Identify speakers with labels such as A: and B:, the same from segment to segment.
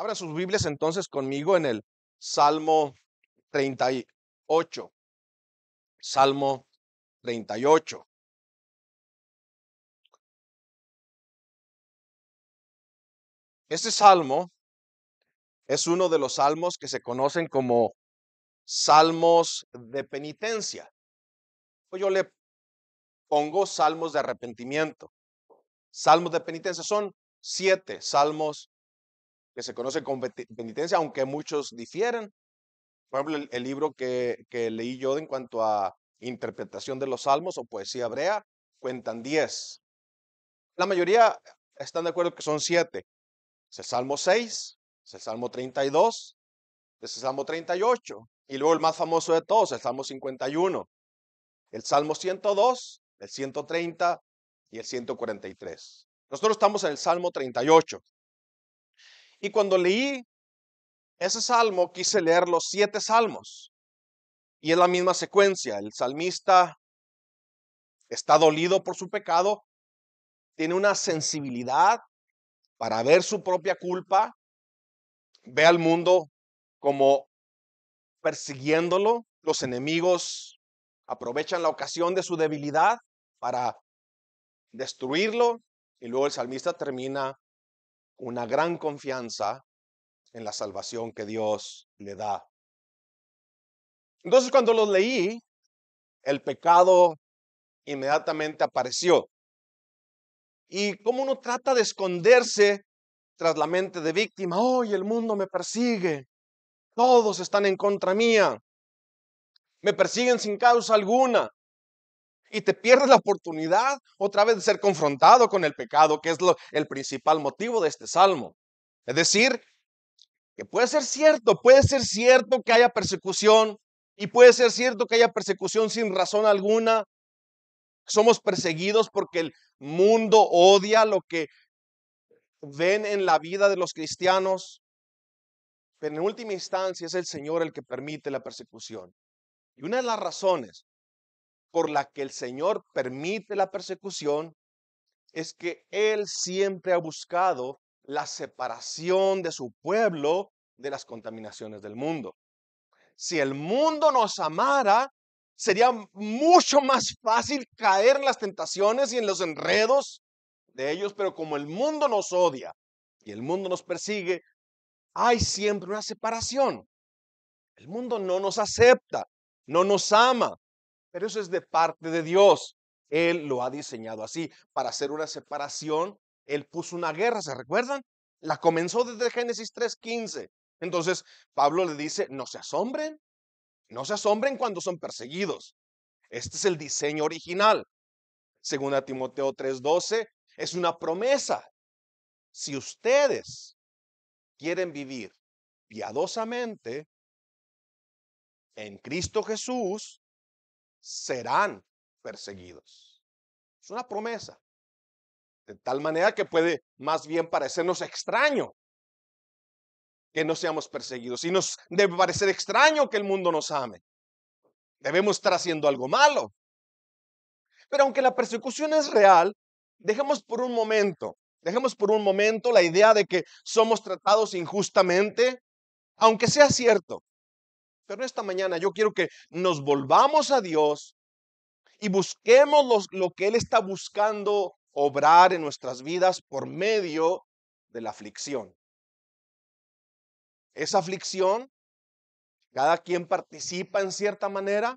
A: Abra sus Biblias entonces conmigo en el Salmo 38. Salmo 38. Este salmo es uno de los salmos que se conocen como salmos de penitencia. Pues yo le pongo salmos de arrepentimiento. Salmos de penitencia son siete salmos que se conoce con penitencia, aunque muchos difieren. Por ejemplo, el, libro que, que, leí yo en cuanto a interpretación de los salmos o poesía hebrea, cuentan 10. La mayoría están de acuerdo que son 7. Es el Salmo 6, es el Salmo 32, es el Salmo 38, y luego el más famoso de todos, el Salmo 51, el Salmo 102, el 130 y el 143. Nosotros estamos en el Salmo 38. Y cuando leí ese salmo, quise leer los siete salmos. Y es la misma secuencia. El salmista está dolido por su pecado, tiene una sensibilidad para ver su propia culpa, ve al mundo como persiguiéndolo. Los enemigos aprovechan la ocasión de su debilidad para destruirlo. Y luego el salmista termina una gran confianza en la salvación que Dios le da. Entonces cuando los leí, el pecado inmediatamente apareció. Y cómo uno trata de esconderse tras la mente de víctima, hoy el mundo me persigue, todos están en contra mía, me persiguen sin causa alguna, y te pierdes la oportunidad otra vez de ser confrontado con el pecado, que es el principal motivo de este salmo. Es decir, que puede ser cierto, puede ser cierto que haya persecución y puede ser cierto que haya persecución sin razón alguna. Somos perseguidos porque el mundo odia lo que ven en la vida de los cristianos. Pero en última instancia es el Señor el que permite la persecución. Y una de las razones por la que el Señor permite la persecución es que Él siempre ha buscado la separación de su pueblo de las contaminaciones del mundo. Si el mundo nos amara, sería mucho más fácil caer en las tentaciones y en los enredos de ellos, pero como el mundo nos odia y el mundo nos persigue, hay siempre una separación. El mundo no nos acepta, no nos ama, eso es de parte de Dios. Él lo ha diseñado así, para hacer una separación. Él puso una guerra, ¿se recuerdan? La comenzó desde Génesis 3:15. Entonces, Pablo le dice, no se asombren, no se asombren cuando son perseguidos. Este es el diseño original. Según a Timoteo 3:12, es una promesa. Si ustedes quieren vivir piadosamente en Cristo Jesús, serán perseguidos. Es una promesa. De tal manera que puede más bien parecernos extraño que no seamos perseguidos. Y nos debe parecer extraño que el mundo nos ame. Debemos estar haciendo algo malo. Pero aunque la persecución es real, dejemos por un momento, dejemos por un momento la idea de que somos tratados injustamente, aunque sea cierto pero esta mañana yo quiero que nos volvamos a Dios y busquemos lo que Él está buscando obrar en nuestras vidas por medio de la aflicción. Esa aflicción, cada quien participa en cierta manera,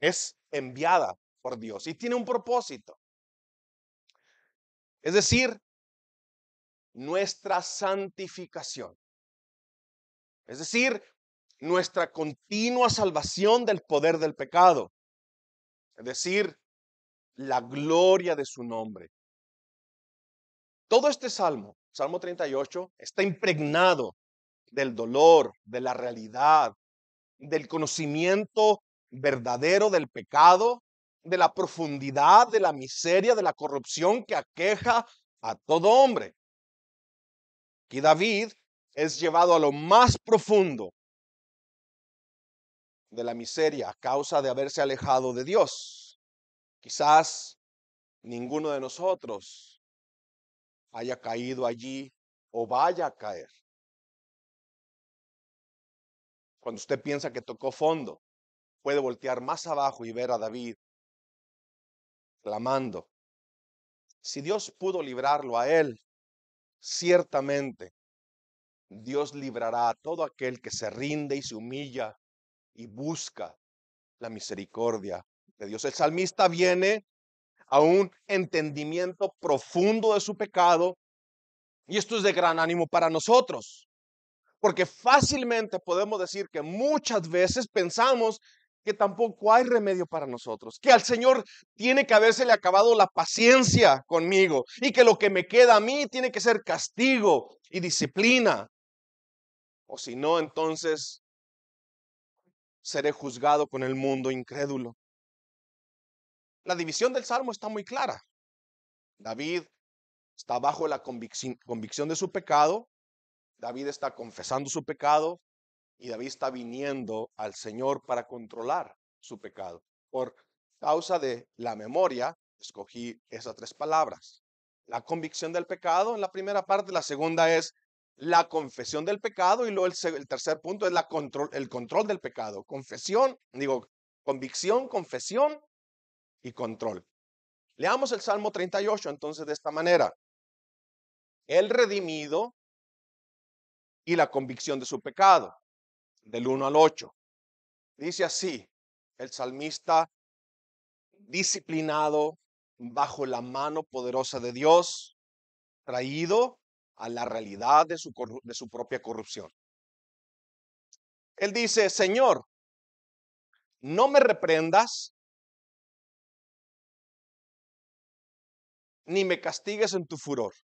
A: es enviada por Dios y tiene un propósito. Es decir, nuestra santificación. Es decir, nuestra continua salvación del poder del pecado, es decir, la gloria de su nombre. Todo este salmo, Salmo 38, está impregnado del dolor, de la realidad, del conocimiento verdadero del pecado, de la profundidad, de la miseria, de la corrupción que aqueja a todo hombre. Y David es llevado a lo más profundo de la miseria a causa de haberse alejado de Dios. Quizás ninguno de nosotros haya caído allí o vaya a caer. Cuando usted piensa que tocó fondo, puede voltear más abajo y ver a David clamando. Si Dios pudo librarlo a él, ciertamente Dios librará a todo aquel que se rinde y se humilla y busca la misericordia de Dios. El salmista viene a un entendimiento profundo de su pecado y esto es de gran ánimo para nosotros, porque fácilmente podemos decir que muchas veces pensamos que tampoco hay remedio para nosotros, que al Señor tiene que habérsele acabado la paciencia conmigo y que lo que me queda a mí tiene que ser castigo y disciplina. O si no, entonces seré juzgado con el mundo incrédulo. La división del Salmo está muy clara. David está bajo la convicción, de su pecado, David está confesando su pecado y David está viniendo al Señor para controlar su pecado. Por causa de la memoria, escogí esas tres palabras. La convicción del pecado en la primera parte, la segunda es la confesión del pecado y luego el, tercer punto es la control, el control del pecado. Confesión, digo, convicción, confesión y control. Leamos el Salmo 38 entonces de esta manera. El redimido y la convicción de su pecado, del 1 al 8. Dice así, el salmista disciplinado bajo la mano poderosa de Dios, traído a la realidad de su, propia corrupción. Él dice, Señor, no me reprendas ni me castigues en tu furor,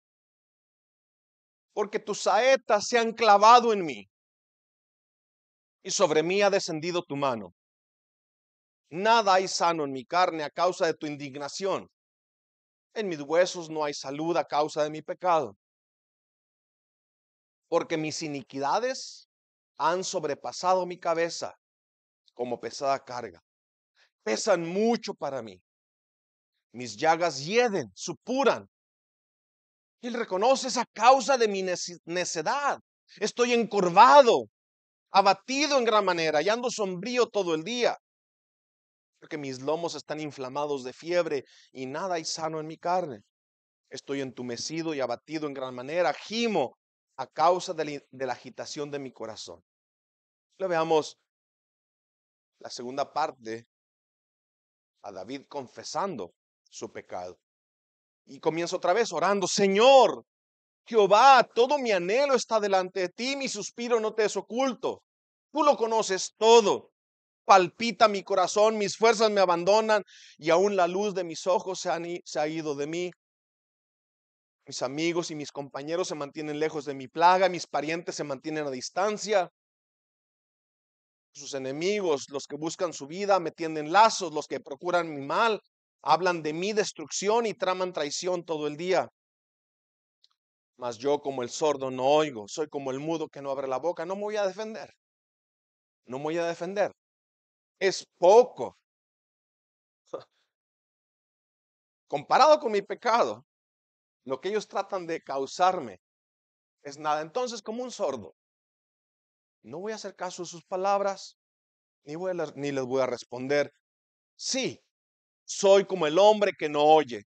A: porque tus saetas se han clavado en mí y sobre mí ha descendido tu mano. Nada hay sano en mi carne a causa de tu indignación. En mis huesos no hay salud a causa de mi pecado porque mis iniquidades han sobrepasado mi cabeza como pesada carga. Pesan mucho para mí. Mis llagas hieden, supuran. Él reconoce esa causa de mi necedad. Estoy encorvado, abatido en gran manera y ando sombrío todo el día. Porque mis lomos están inflamados de fiebre y nada hay sano en mi carne. Estoy entumecido y abatido en gran manera, gimo a causa de la, agitación de mi corazón. Le veamos la segunda parte a David confesando su pecado. Y comienza otra vez orando, Señor, Jehová, todo mi anhelo está delante de ti, mi suspiro no te es oculto. Tú lo conoces todo. Palpita mi corazón, mis fuerzas me abandonan y aún la luz de mis ojos se ha ido de mí. Mis amigos y mis compañeros se mantienen lejos de mi plaga, mis parientes se mantienen a distancia. Sus enemigos, los que buscan su vida, me tienden lazos, los que procuran mi mal, hablan de mi destrucción y traman traición todo el día. Mas yo como el sordo no oigo, soy como el mudo que no abre la boca, no me voy a defender. No me voy a defender. Es poco. Comparado con mi pecado, lo que ellos tratan de causarme es nada. Entonces, como un sordo, no voy a hacer caso a sus palabras, ni, ni les voy a responder. Sí, soy como el hombre que no oye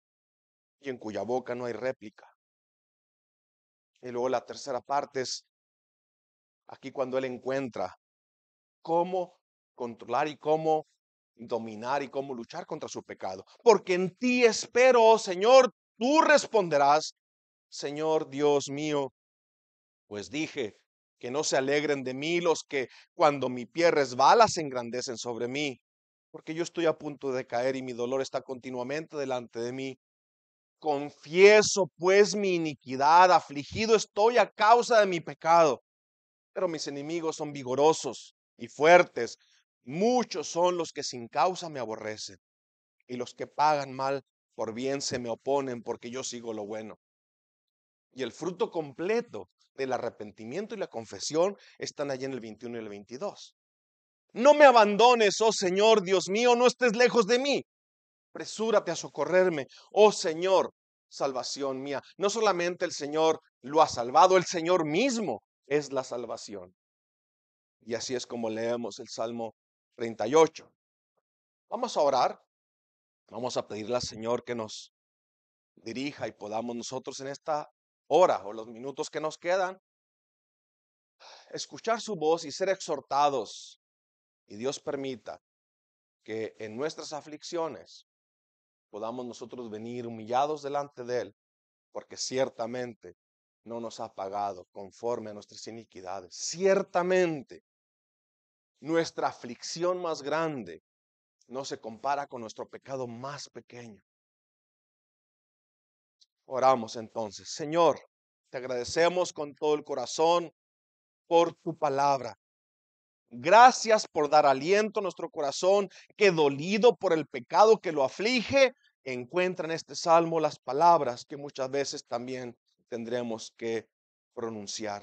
A: y en cuya boca no hay réplica. Y luego la tercera parte es aquí cuando él encuentra cómo controlar y cómo dominar y cómo luchar contra su pecado. Porque en ti espero, oh Señor, Tú responderás, Señor Dios mío, pues dije que no se alegren de mí los que cuando mi pie resbala se engrandecen sobre mí, porque yo estoy a punto de caer y mi dolor está continuamente delante de mí. Confieso pues mi iniquidad, afligido estoy a causa de mi pecado, pero mis enemigos son vigorosos y fuertes, muchos son los que sin causa me aborrecen y los que pagan mal por bien se me oponen porque yo sigo lo bueno. Y el fruto completo del arrepentimiento y la confesión están allí en el 21 y el 22. No me abandones, oh Señor, Dios mío, no estés lejos de mí. Presúrate a socorrerme, oh Señor, salvación mía. No solamente el Señor lo ha salvado, el Señor mismo es la salvación. Y así es como leemos el Salmo 38. Vamos a orar Vamos a pedirle al Señor que nos dirija y podamos nosotros en esta hora o los minutos que nos quedan escuchar su voz y ser exhortados. Y Dios permita que en nuestras aflicciones podamos nosotros venir humillados delante de Él, porque ciertamente no nos ha pagado conforme a nuestras iniquidades. Ciertamente, nuestra aflicción más grande no se compara con nuestro pecado más pequeño. Oramos entonces. Señor, te agradecemos con todo el corazón por tu palabra. Gracias por dar aliento a nuestro corazón que dolido por el pecado que lo aflige, encuentra en este salmo las palabras que muchas veces también tendremos que pronunciar.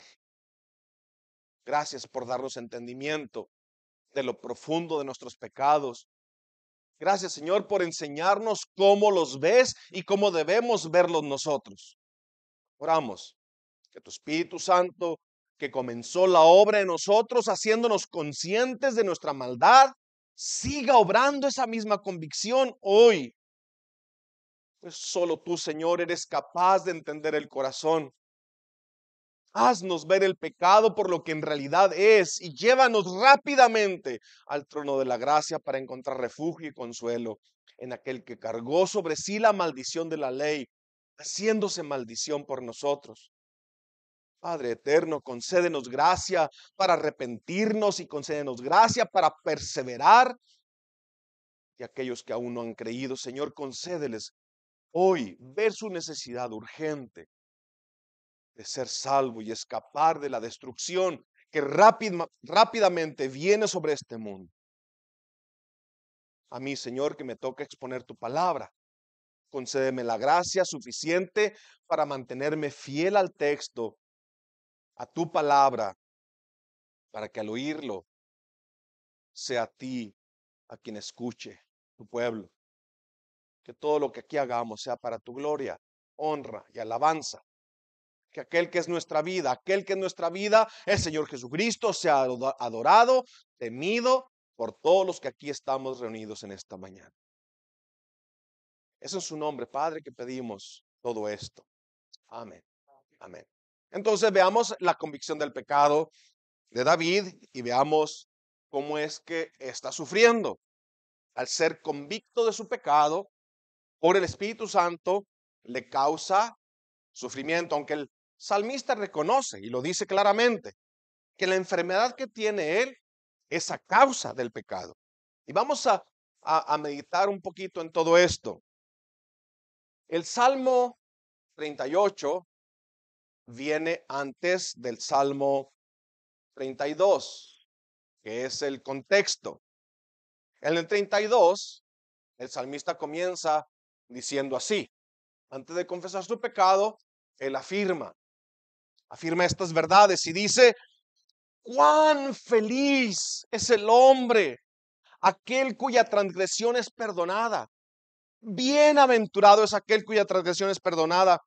A: Gracias por darnos entendimiento de lo profundo de nuestros pecados Gracias Señor por enseñarnos cómo los ves y cómo debemos verlos nosotros. Oramos que tu Espíritu Santo, que comenzó la obra en nosotros haciéndonos conscientes de nuestra maldad, siga obrando esa misma convicción hoy. Pues solo tú, Señor, eres capaz de entender el corazón. Haznos ver el pecado por lo que en realidad es y llévanos rápidamente al trono de la gracia para encontrar refugio y consuelo en aquel que cargó sobre sí la maldición de la ley, haciéndose maldición por nosotros. Padre eterno, concédenos gracia para arrepentirnos y concédenos gracia para perseverar. Y aquellos que aún no han creído, Señor, concédeles hoy ver su necesidad urgente de ser salvo y escapar de la destrucción que rápidamente viene sobre este mundo. A mí, Señor, que me toca exponer tu palabra. Concédeme la gracia suficiente para mantenerme fiel al texto, a tu palabra, para que al oírlo sea a ti a quien escuche, tu pueblo. Que todo lo que aquí hagamos sea para tu gloria, honra y alabanza que aquel que es nuestra vida, aquel que es nuestra vida, el Señor Jesucristo, sea adorado, temido por todos los que aquí estamos reunidos en esta mañana. Eso es su nombre, Padre, que pedimos todo esto. Amén. Amén. Entonces veamos la convicción del pecado de David y veamos cómo es que está sufriendo. Al ser convicto de su pecado, por el Espíritu Santo, le causa sufrimiento, aunque el salmista reconoce, y lo dice claramente, que la enfermedad que tiene él es a causa del pecado. Y vamos a, meditar un poquito en todo esto. El Salmo 38 viene antes del Salmo 32, que es el contexto. En el 32, el salmista comienza diciendo así, antes de confesar su pecado, él afirma, afirma estas verdades y dice, cuán feliz es el hombre, aquel cuya transgresión es perdonada. Bienaventurado es aquel cuya transgresión es perdonada.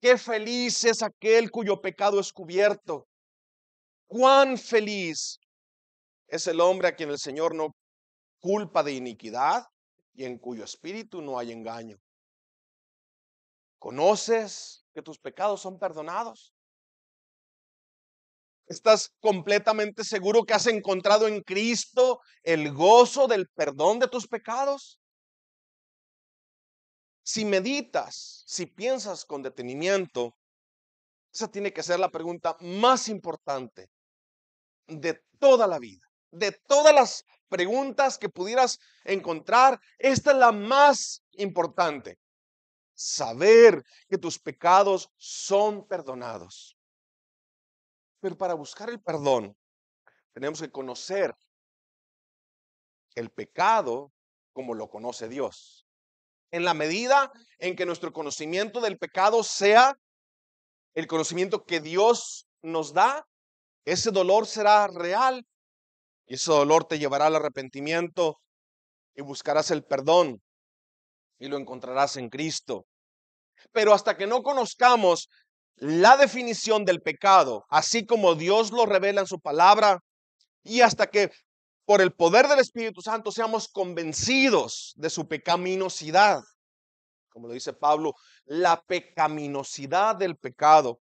A: Qué feliz es aquel cuyo pecado es cubierto. Cuán feliz es el hombre a quien el Señor no culpa de iniquidad y en cuyo espíritu no hay engaño. ¿Conoces que tus pecados son perdonados? ¿Estás completamente seguro que has encontrado en Cristo el gozo del perdón de tus pecados? Si meditas, si piensas con detenimiento, esa tiene que ser la pregunta más importante de toda la vida, de todas las preguntas que pudieras encontrar, esta es la más importante. Saber que tus pecados son perdonados. Pero para buscar el perdón, tenemos que conocer el pecado como lo conoce Dios. En la medida en que nuestro conocimiento del pecado sea el conocimiento que Dios nos da, ese dolor será real y ese dolor te llevará al arrepentimiento y buscarás el perdón y lo encontrarás en Cristo. Pero hasta que no conozcamos la definición del pecado, así como Dios lo revela en su palabra, y hasta que por el poder del Espíritu Santo seamos convencidos de su pecaminosidad. Como lo dice Pablo, la pecaminosidad del pecado.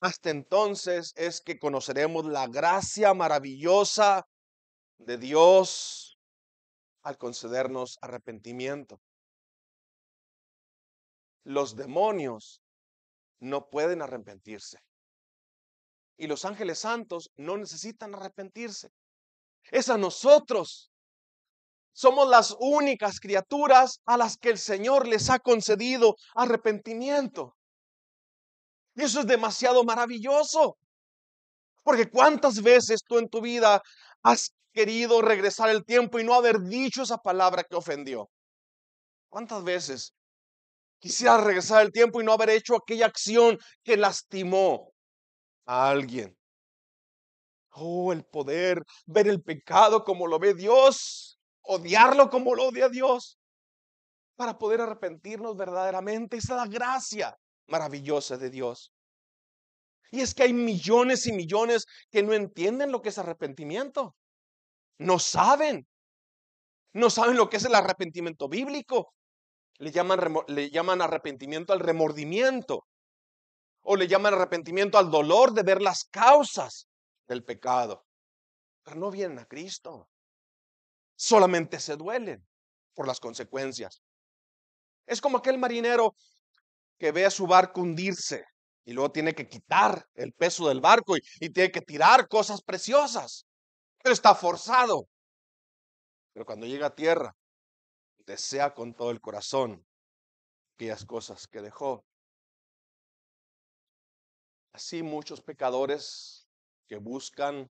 A: Hasta entonces es que conoceremos la gracia maravillosa de Dios al concedernos arrepentimiento. Los demonios no pueden arrepentirse. Y los ángeles santos no necesitan arrepentirse. Es a nosotros. Somos las únicas criaturas a las que el Señor les ha concedido arrepentimiento. Y eso es demasiado maravilloso. Porque cuántas veces tú en tu vida has querido regresar el tiempo y no haber dicho esa palabra que ofendió. ¿Cuántas veces Quisiera regresar el tiempo y no haber hecho aquella acción que lastimó a alguien. Oh, el poder ver el pecado como lo ve Dios, odiarlo como lo odia Dios, para poder arrepentirnos verdaderamente. Esa es la gracia maravillosa de Dios. Y es que hay millones y millones que no entienden lo que es arrepentimiento. No saben. No saben lo que es el arrepentimiento bíblico. Le llaman, le llaman arrepentimiento al remordimiento. O le llaman arrepentimiento al dolor de ver las causas del pecado. Pero no vienen a Cristo. Solamente se duelen por las consecuencias. Es como aquel marinero que ve a su barco hundirse y luego tiene que quitar el peso del barco y, y, tiene que tirar cosas preciosas. Pero está forzado. Pero cuando llega a tierra, desea con todo el corazón aquellas cosas que dejó. Así muchos pecadores que buscan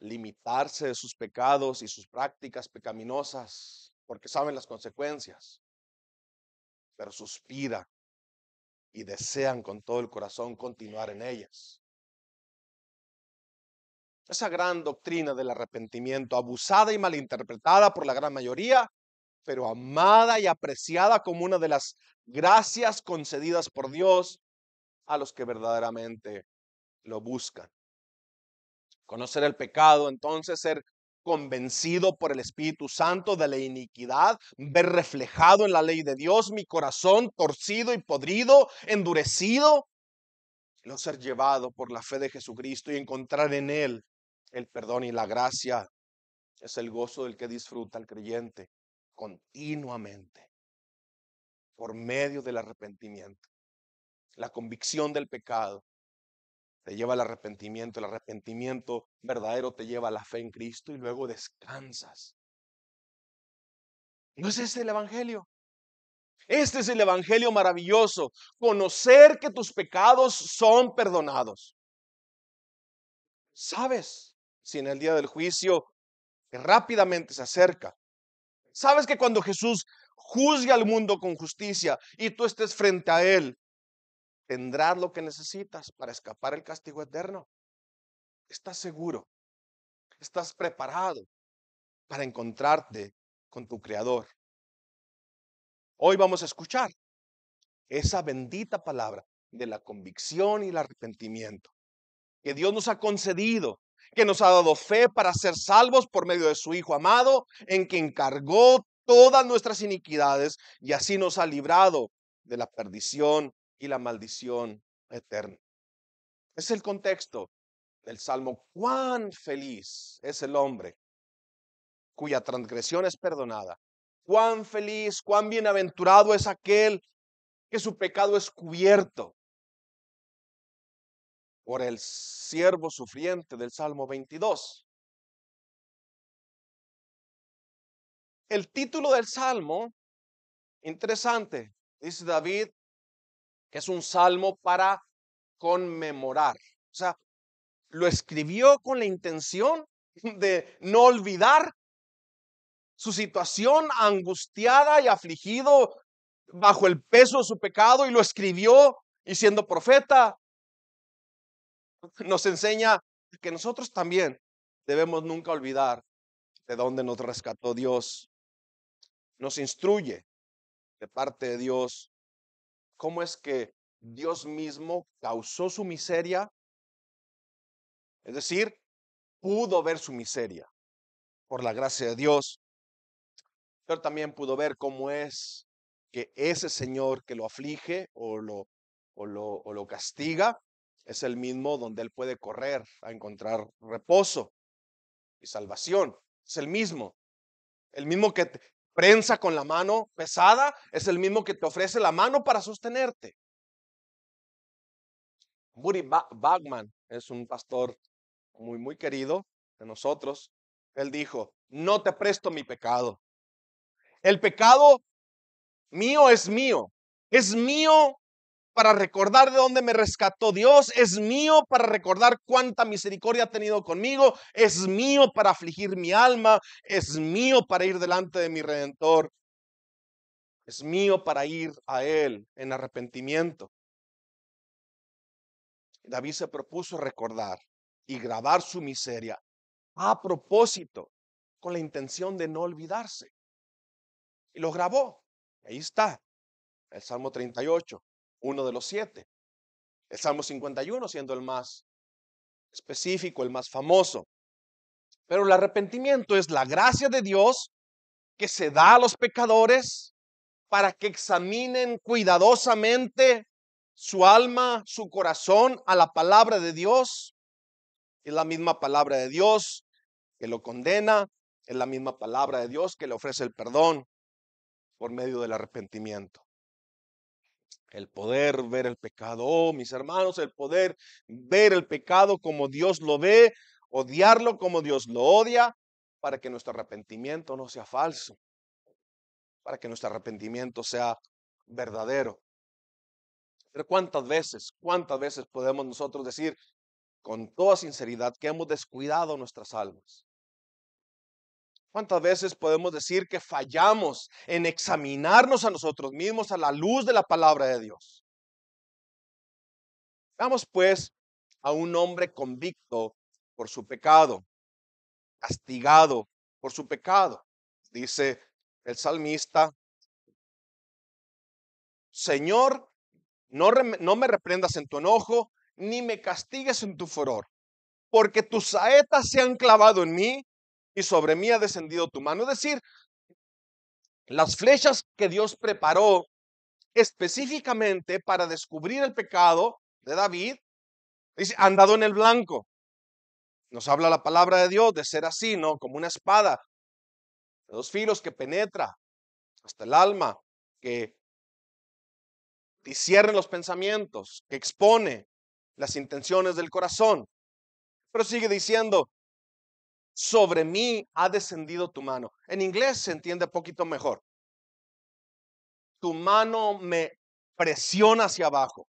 A: limitarse de sus pecados y sus prácticas pecaminosas porque saben las consecuencias, pero suspira y desean con todo el corazón continuar en ellas. Esa gran doctrina del arrepentimiento, abusada y malinterpretada por la gran mayoría, pero amada y apreciada como una de las gracias concedidas por Dios a los que verdaderamente lo buscan. Conocer el pecado, entonces ser convencido por el Espíritu Santo de la iniquidad, ver reflejado en la ley de Dios mi corazón torcido y podrido, endurecido, no ser llevado por la fe de Jesucristo y encontrar en Él el perdón y la gracia. Es el gozo del que disfruta el creyente continuamente por medio del arrepentimiento. La convicción del pecado te lleva al arrepentimiento, el arrepentimiento verdadero te lleva a la fe en Cristo y luego descansas. ¿No es ese el Evangelio? Este es el Evangelio maravilloso, conocer que tus pecados son perdonados. Sabes si en el día del juicio que rápidamente se acerca Sabes que cuando Jesús juzgue al mundo con justicia y tú estés frente a Él, tendrás lo que necesitas para escapar el castigo eterno. Estás seguro, estás preparado para encontrarte con tu Creador. Hoy vamos a escuchar esa bendita palabra de la convicción y el arrepentimiento que Dios nos ha concedido que nos ha dado fe para ser salvos por medio de su Hijo amado, en que encargó todas nuestras iniquidades y así nos ha librado de la perdición y la maldición eterna. Es el contexto del Salmo. Cuán feliz es el hombre cuya transgresión es perdonada. Cuán feliz, cuán bienaventurado es aquel que su pecado es cubierto por el siervo sufriente del Salmo 22. El título del Salmo, interesante, dice David, que es un salmo para conmemorar. O sea, lo escribió con la intención de no olvidar su situación angustiada y afligido bajo el peso de su pecado y lo escribió y siendo profeta nos enseña que nosotros también debemos nunca olvidar de dónde nos rescató Dios. Nos instruye de parte de Dios cómo es que Dios mismo causó su miseria, es decir, pudo ver su miseria por la gracia de Dios, pero también pudo ver cómo es que ese Señor que lo aflige o lo, o lo, lo castiga, es el mismo donde él puede correr a encontrar reposo y salvación. Es el mismo. El mismo que te prensa con la mano pesada es el mismo que te ofrece la mano para sostenerte. Buddy Bagman es un pastor muy, muy querido de nosotros. Él dijo, no te presto mi pecado. El pecado mío es mío. Es mío para recordar de dónde me rescató Dios, es mío para recordar cuánta misericordia ha tenido conmigo, es mío para afligir mi alma, es mío para ir delante de mi redentor, es mío para ir a Él en arrepentimiento. David se propuso recordar y grabar su miseria a propósito, con la intención de no olvidarse. Y lo grabó. Ahí está, el Salmo 38 uno de los siete. El Salmo 51 siendo el más específico, el más famoso. Pero el arrepentimiento es la gracia de Dios que se da a los pecadores para que examinen cuidadosamente su alma, su corazón a la palabra de Dios. Es la misma palabra de Dios que lo condena, es la misma palabra de Dios que le ofrece el perdón por medio del arrepentimiento. El poder ver el pecado. Oh, mis hermanos, el poder ver el pecado como Dios lo ve, odiarlo como Dios lo odia, para que nuestro arrepentimiento no sea falso, para que nuestro arrepentimiento sea verdadero. Pero cuántas veces, cuántas veces podemos nosotros decir con toda sinceridad que hemos descuidado nuestras almas, ¿Cuántas veces podemos decir que fallamos en examinarnos a nosotros mismos a la luz de la palabra de Dios? Vamos pues a un hombre convicto por su pecado, castigado por su pecado. Dice el salmista, Señor, no, no me reprendas en tu enojo, ni me castigues en tu furor, porque tus saetas se han clavado en mí y sobre mí ha descendido tu mano. Es decir, las flechas que Dios preparó específicamente para descubrir el pecado de David, dice, han dado en el blanco. Nos habla la palabra de Dios de ser así, ¿no? Como una espada de dos filos que penetra hasta el alma, que discierne los pensamientos, que expone las intenciones del corazón. Pero sigue diciendo, sobre mí ha descendido tu mano. En inglés se entiende un poquito mejor. Tu mano me presiona hacia abajo.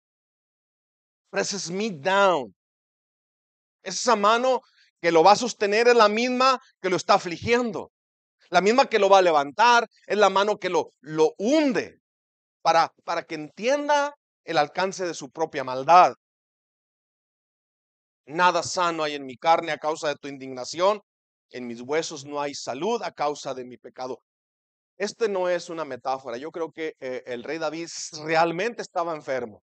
A: Preses me down. Esa mano que lo va a sostener es la misma que lo está afligiendo. La misma que lo va a levantar es la mano que lo, lo hunde para, para que entienda el alcance de su propia maldad. Nada sano hay en mi carne a causa de tu indignación en mis huesos no hay salud a causa de mi pecado. Este no es una metáfora. Yo creo que eh, el rey David realmente estaba enfermo.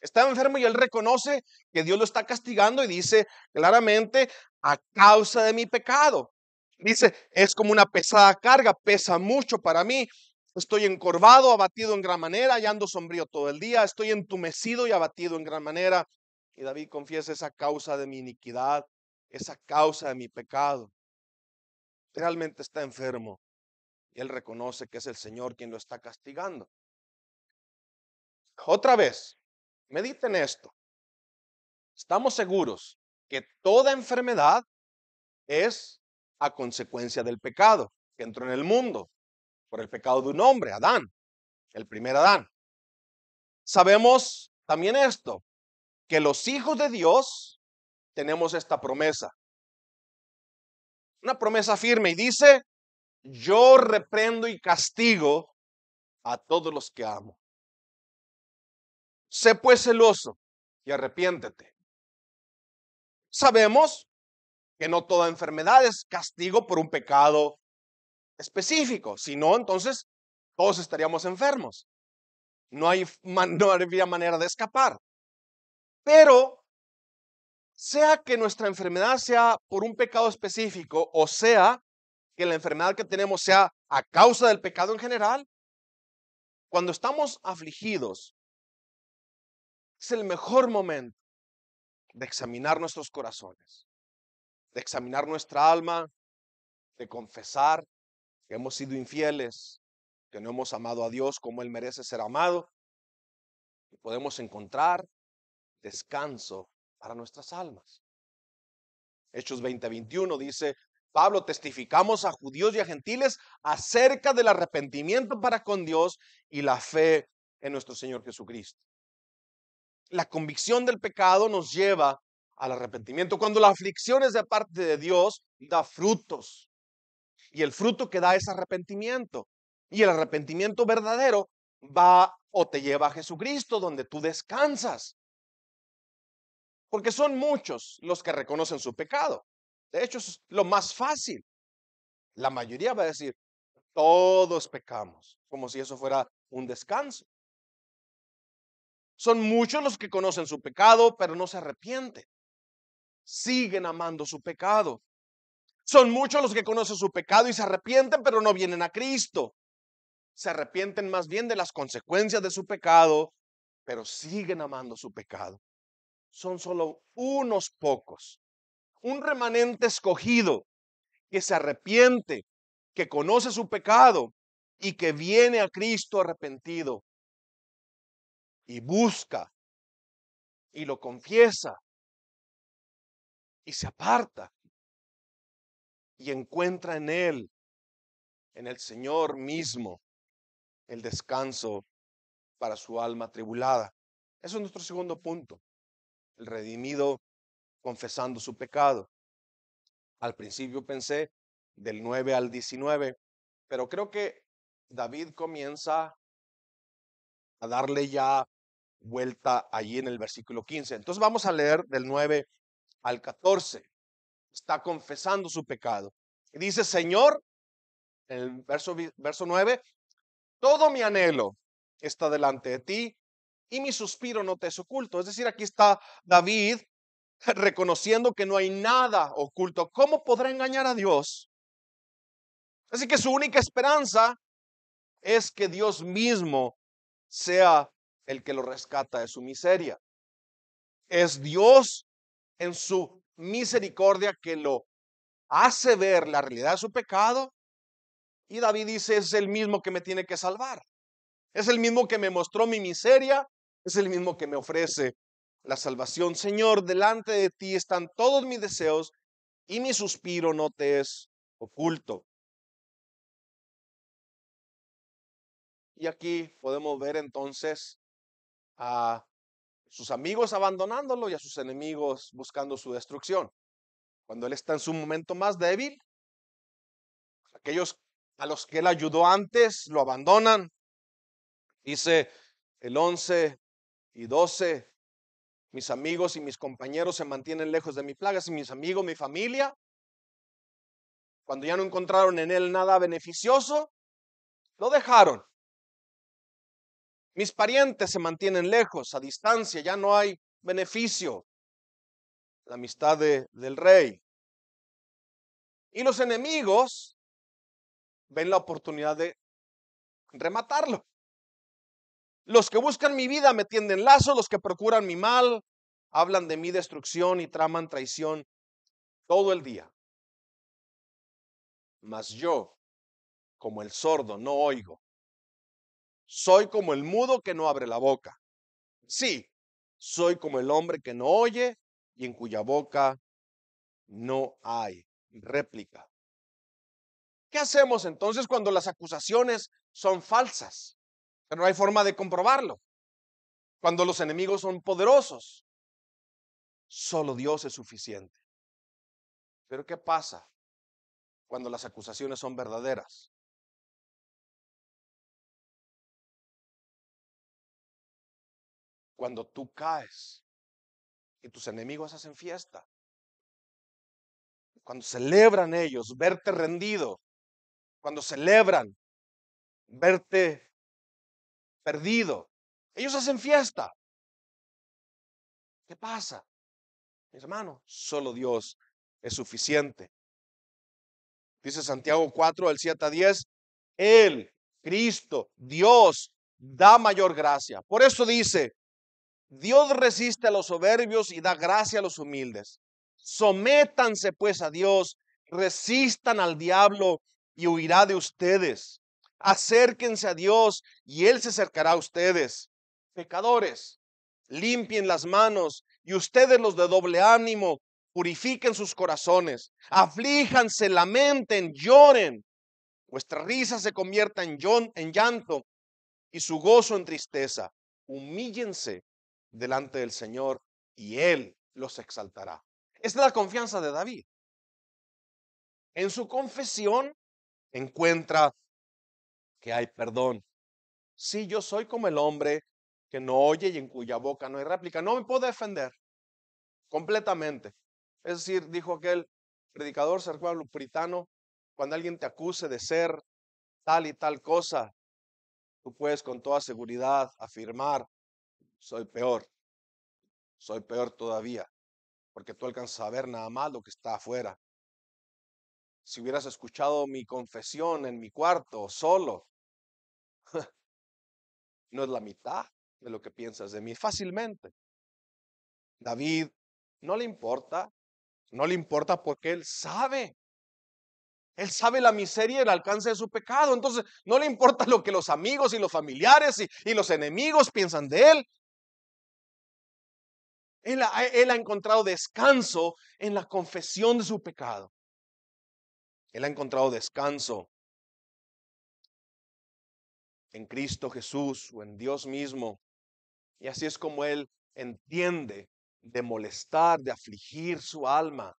A: Estaba enfermo y él reconoce que Dios lo está castigando y dice claramente a causa de mi pecado. Dice, es como una pesada carga, pesa mucho para mí. Estoy encorvado, abatido en gran manera, y ando sombrío todo el día. Estoy entumecido y abatido en gran manera. Y David confiesa esa causa de mi iniquidad esa causa de mi pecado. Realmente está enfermo y él reconoce que es el Señor quien lo está castigando. Otra vez, mediten esto. Estamos seguros que toda enfermedad es a consecuencia del pecado que entró en el mundo por el pecado de un hombre, Adán, el primer Adán. Sabemos también esto, que los hijos de Dios tenemos esta promesa. Una promesa firme y dice, yo reprendo y castigo a todos los que amo. Sé pues celoso y arrepiéntete. Sabemos que no toda enfermedad es castigo por un pecado específico, si no, entonces todos estaríamos enfermos. No, hay, habría manera de escapar. Pero sea que nuestra enfermedad sea por un pecado específico o sea que la enfermedad que tenemos sea a causa del pecado en general, cuando estamos afligidos, es el mejor momento de examinar nuestros corazones, de examinar nuestra alma, de confesar que hemos sido infieles, que no hemos amado a Dios como Él merece ser amado, y podemos encontrar descanso para nuestras almas. Hechos 20:21 dice, Pablo, testificamos a judíos y a gentiles acerca del arrepentimiento para con Dios y la fe en nuestro Señor Jesucristo. La convicción del pecado nos lleva al arrepentimiento. Cuando la aflicción es de parte de Dios, da frutos. Y el fruto que da es arrepentimiento. Y el arrepentimiento verdadero va o te lleva a Jesucristo, donde tú descansas. Porque son muchos los que reconocen su pecado. De hecho, es lo más fácil. La mayoría va a decir, todos pecamos, como si eso fuera un descanso. Son muchos los que conocen su pecado, pero no se arrepienten. Siguen amando su pecado. Son muchos los que conocen su pecado y se arrepienten, pero no vienen a Cristo. Se arrepienten más bien de las consecuencias de su pecado, pero siguen amando su pecado son solo unos pocos. Un remanente escogido que se arrepiente, que conoce su pecado y que viene a Cristo arrepentido y busca y lo confiesa y se aparta y encuentra en Él, en el Señor mismo, el descanso para su alma tribulada. Eso es nuestro segundo punto el redimido confesando su pecado. Al principio pensé del 9 al 19, pero creo que David comienza a darle ya vuelta allí en el versículo 15. Entonces vamos a leer del 9 al 14. Está confesando su pecado. dice, Señor, en el verso, verso 9, todo mi anhelo está delante de ti y mi suspiro no te es oculto. Es decir, aquí está David reconociendo que no hay nada oculto. ¿Cómo podrá engañar a Dios? Así que su única esperanza es que Dios mismo sea el que lo rescata de su miseria. Es Dios en su misericordia que lo hace ver la realidad de su pecado. Y David dice, es el mismo que me tiene que salvar. Es el mismo que me mostró mi miseria es el mismo que me ofrece la salvación. Señor, delante de ti están todos mis deseos y mi suspiro no te es oculto. Y aquí podemos ver entonces a sus amigos abandonándolo y a sus enemigos buscando su destrucción. Cuando él está en su momento más débil, aquellos a los que él ayudó antes lo abandonan. Dice el 11 y 12. Mis amigos y mis compañeros se mantienen lejos de mi plaga. Y mis amigos, mi familia, cuando ya no encontraron en él nada beneficioso, lo dejaron. Mis parientes se mantienen lejos, a distancia, ya no hay beneficio. La amistad del rey. Y los enemigos ven la oportunidad de rematarlo. Los que buscan mi vida me tienden lazo, los que procuran mi mal, hablan de mi destrucción y traman traición todo el día. Mas yo, como el sordo, no oigo. Soy como el mudo que no abre la boca. Sí, soy como el hombre que no oye y en cuya boca no hay réplica. ¿Qué hacemos entonces cuando las acusaciones son falsas? Pero no hay forma de comprobarlo. Cuando los enemigos son poderosos, solo Dios es suficiente. Pero ¿qué pasa cuando las acusaciones son verdaderas? Cuando tú caes y tus enemigos hacen fiesta. Cuando celebran ellos verte rendido. Cuando celebran verte perdido. Ellos hacen fiesta. ¿Qué pasa? hermano solo Dios es suficiente. Dice Santiago 4, al 7 a 10, Él, Cristo, Dios, da mayor gracia. Por eso dice, Dios resiste a los soberbios y da gracia a los humildes. Sométanse pues a Dios, resistan al diablo y huirá de ustedes. Acérquense a Dios y Él se acercará a ustedes. Pecadores, limpien las manos y ustedes los de doble ánimo, purifiquen sus corazones, aflíjanse, lamenten, lloren. Vuestra risa se convierta en, en llanto y su gozo en tristeza. Humíllense delante del Señor y Él los exaltará. Esta es la confianza de David. En su confesión encuentra que hay perdón. Si sí, yo soy como el hombre que no oye y en cuya boca no hay réplica, no me puedo defender completamente. Es decir, dijo aquel predicador Sergio Pablo Puritano, cuando alguien te acuse de ser tal y tal cosa, tú puedes con toda seguridad afirmar, soy peor, soy peor todavía, porque tú alcanzas a ver nada más lo que está afuera, si hubieras escuchado mi confesión en mi cuarto solo, no es la mitad de lo que piensas de mí fácilmente. David no le importa, no le importa porque él sabe. Él sabe la miseria y el alcance de su pecado. Entonces, no le importa lo que los amigos y los familiares y, los enemigos piensan de Él, él ha encontrado descanso en la confesión de su pecado. Él ha encontrado descanso en Cristo Jesús o en Dios mismo. Y así es como Él entiende de molestar, de afligir su alma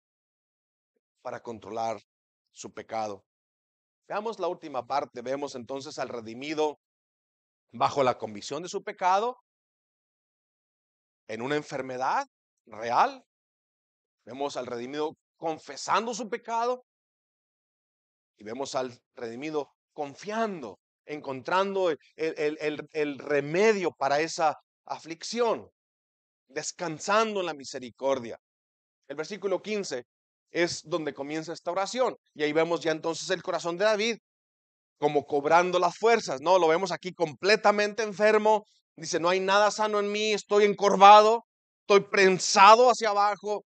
A: para controlar su pecado. Veamos la última parte. Vemos entonces al redimido bajo la convicción de su pecado, en una enfermedad real. Vemos al redimido confesando su pecado, y vemos al redimido confiando, encontrando el, remedio para esa aflicción, descansando en la misericordia. El versículo 15 es donde comienza esta oración. Y ahí vemos ya entonces el corazón de David, como cobrando las fuerzas, ¿no? Lo vemos aquí completamente enfermo, dice, no hay nada sano en mí, estoy encorvado, estoy prensado hacia abajo,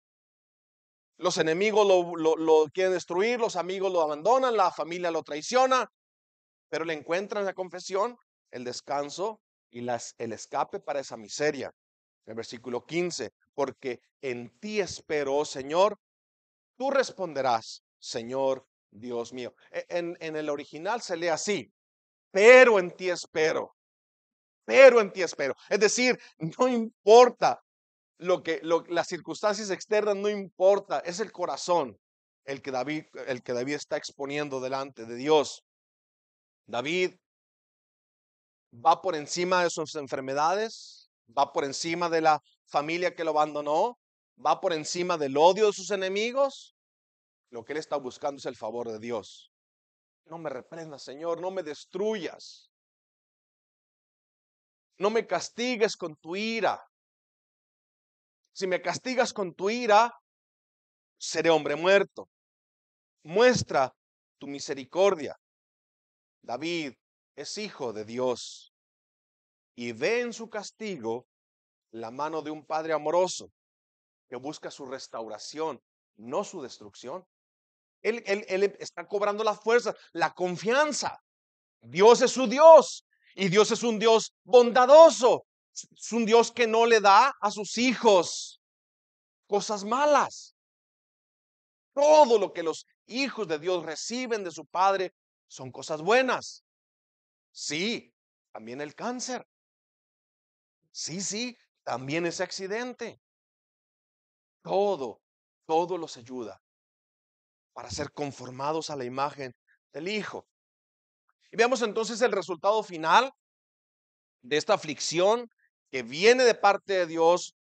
A: los enemigos lo, quieren destruir, los amigos lo abandonan, la familia lo traiciona, pero le encuentran la confesión, el descanso y el escape para esa miseria. El versículo 15, porque en ti espero, Señor, tú responderás, Señor Dios mío. E, en el original se lee así, pero en ti espero, pero en ti espero. Es decir, no importa lo que las circunstancias externas no importa, es el corazón el que David el que David está exponiendo delante de Dios. David va por encima de sus enfermedades, va por encima de la familia que lo abandonó, va por encima del odio de sus enemigos. Lo que él está buscando es el favor de Dios. No me reprendas, Señor, no me destruyas. No me castigues con tu ira. Si me castigas con tu ira, seré hombre muerto. Muestra tu misericordia. David es hijo de Dios y ve en su castigo la mano de un Padre amoroso que busca su restauración, no su destrucción. Él, está cobrando la fuerza, la confianza. Dios es su Dios y Dios es un Dios bondadoso. Es un Dios que no le da a sus hijos cosas malas. Todo lo que los hijos de Dios reciben de su Padre son cosas buenas. Sí, también el cáncer. Sí, sí, también ese accidente. Todo, todo los ayuda para ser conformados a la imagen del Hijo. Y veamos entonces el resultado final de esta aflicción que viene de parte de Dios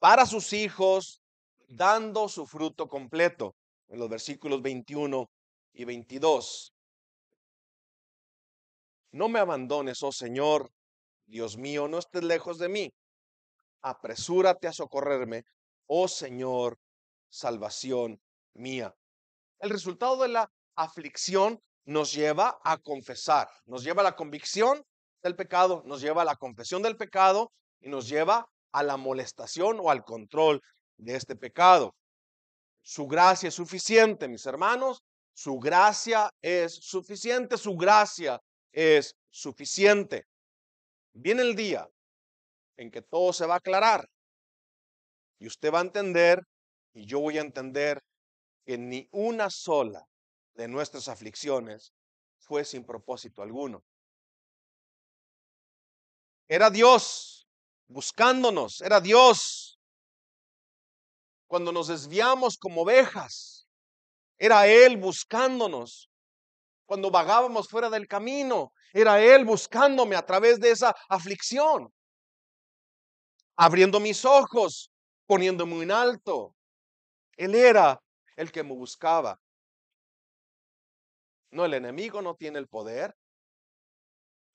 A: para sus hijos, mm. dando su fruto completo, en los versículos 21 y 22. No me abandones, oh Señor, Dios mío, no estés lejos de mí. Apresúrate a socorrerme, oh Señor, salvación mía. El resultado de la aflicción nos lleva a confesar, nos lleva a la convicción del pecado, nos lleva a la confesión del pecado y nos lleva a la molestación o al control de este pecado. Su gracia es suficiente, mis hermanos. Su gracia es suficiente, su gracia es suficiente. Viene el día en que todo se va a aclarar y usted va a entender y yo voy a entender que ni una sola de nuestras aflicciones fue sin propósito alguno. Era Dios buscándonos, era Dios. Cuando nos desviamos como ovejas, era Él buscándonos. Cuando vagábamos fuera del camino, era Él buscándome a través de esa aflicción, abriendo mis ojos, poniéndome en alto. Él era el que me buscaba. No, el enemigo no tiene el poder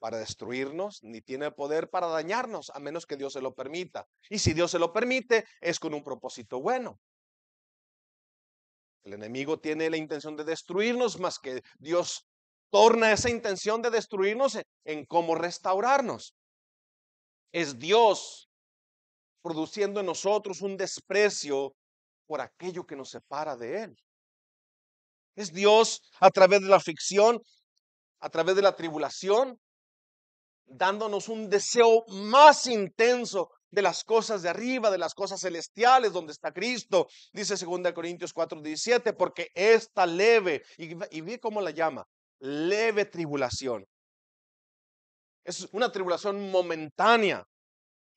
A: para destruirnos, ni tiene poder para dañarnos, a menos que Dios se lo permita. Y si Dios se lo permite, es con un propósito bueno. El enemigo tiene la intención de destruirnos, más que Dios torna esa intención de destruirnos en, cómo restaurarnos. Es Dios produciendo en nosotros un desprecio por aquello que nos separa de Él. Es Dios a través de la aflicción, a través de la tribulación, dándonos un deseo más intenso de las cosas de arriba, de las cosas celestiales, donde está Cristo, dice 2 Corintios 4:17, porque esta leve, y, y ve cómo la llama, leve tribulación. Es una tribulación momentánea.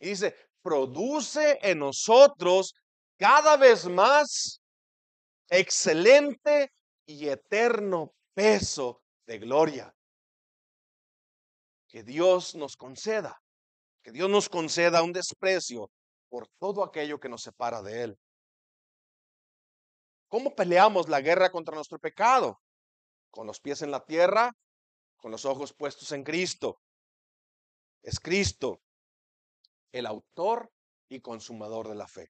A: Y dice, produce en nosotros cada vez más excelente y eterno peso de gloria que Dios nos conceda, que Dios nos conceda un desprecio por todo aquello que nos separa de Él. ¿Cómo peleamos la guerra contra nuestro pecado? Con los pies en la tierra, con los ojos puestos en Cristo. Es Cristo el autor y consumador de la fe.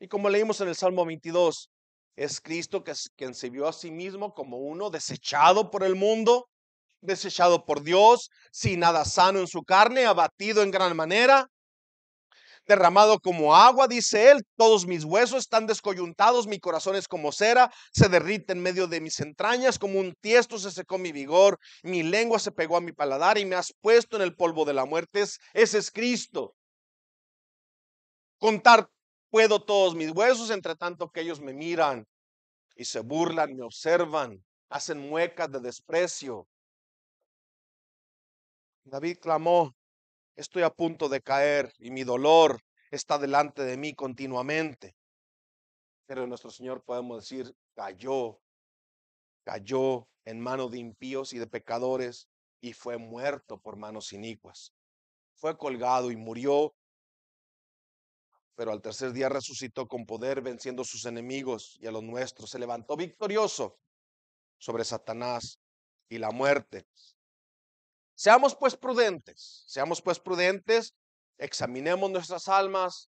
A: Y como leímos en el Salmo 22, es Cristo quien se vio a sí mismo como uno desechado por el mundo, desechado por Dios, sin nada sano en su carne, abatido en gran manera, derramado como agua, dice él, todos mis huesos están descoyuntados, mi corazón es como cera, se derrite en medio de mis entrañas, como un tiesto se secó mi vigor, mi lengua se pegó a mi paladar y me has puesto en el polvo de la muerte, ese es Cristo. Contar puedo todos mis huesos, entre tanto que ellos me miran y se burlan, me observan, hacen muecas de desprecio. David clamó, estoy a punto de caer y mi dolor está delante de mí continuamente. Pero nuestro Señor podemos decir, cayó, cayó en manos de impíos y de pecadores y fue muerto por manos inicuas. Fue colgado y murió, pero al tercer día resucitó con poder venciendo a sus enemigos y a los nuestros. Se levantó victorioso sobre Satanás y la muerte. Seamos pues prudentes, seamos pues prudentes, examinemos nuestras almas,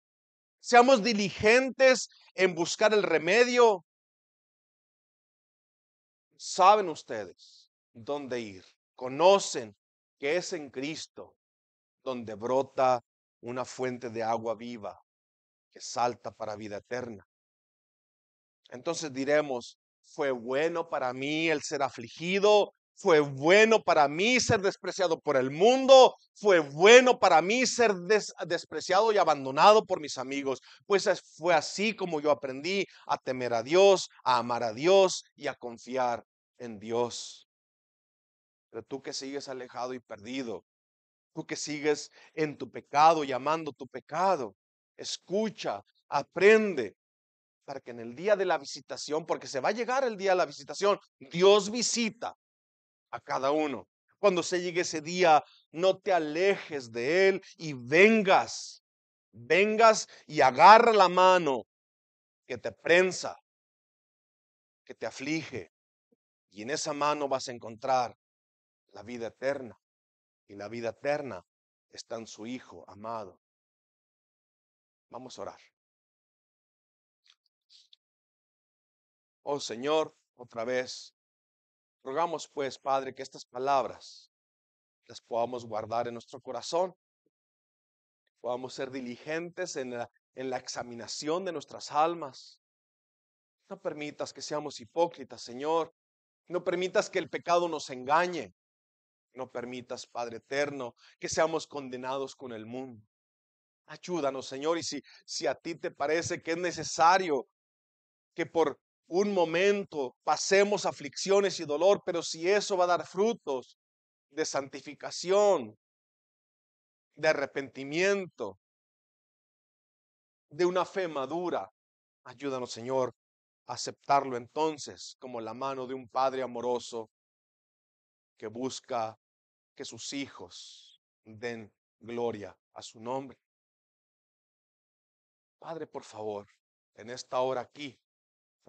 A: seamos diligentes en buscar el remedio. Saben ustedes dónde ir, conocen que es en Cristo donde brota una fuente de agua viva que salta para vida eterna. Entonces diremos, fue bueno para mí el ser afligido, fue bueno para mí ser despreciado por el mundo. Fue bueno para mí ser despreciado y abandonado por mis amigos. Pues fue así como yo aprendí a temer a Dios, a amar a Dios y a confiar en Dios. Pero tú que sigues alejado y perdido, tú que sigues en tu pecado y amando tu pecado, escucha, aprende, para que en el día de la visitación, porque se va a llegar el día de la visitación, Dios visita a cada uno. Cuando se llegue ese día, no te alejes de Él y vengas, vengas y agarra la mano que te prensa, que te aflige. Y en esa mano vas a encontrar la vida eterna. Y la vida eterna está en su Hijo amado. Vamos a orar. Oh Señor, otra vez Rogamos pues, Padre, que estas palabras las podamos guardar en nuestro corazón, podamos ser diligentes en la, en la examinación de nuestras almas. No permitas que seamos hipócritas, Señor. No permitas que el pecado nos engañe. No permitas, Padre eterno, que seamos condenados con el mundo. Ayúdanos, Señor, y si, si a ti te parece que es necesario que por un momento pasemos aflicciones y dolor, pero si eso va a dar frutos de santificación, de arrepentimiento, de una fe madura, ayúdanos Señor a aceptarlo entonces como la mano de un Padre amoroso que busca que sus hijos den gloria a su nombre. Padre, por favor, en esta hora aquí,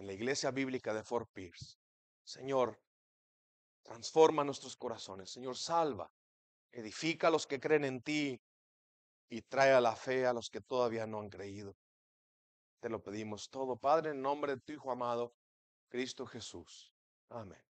A: en la iglesia bíblica de Fort Pierce. Señor, transforma nuestros corazones. Señor, salva, edifica a los que creen en ti y trae a la fe a los que todavía no han creído. Te lo pedimos todo, Padre, en nombre de tu Hijo amado, Cristo Jesús. Amén.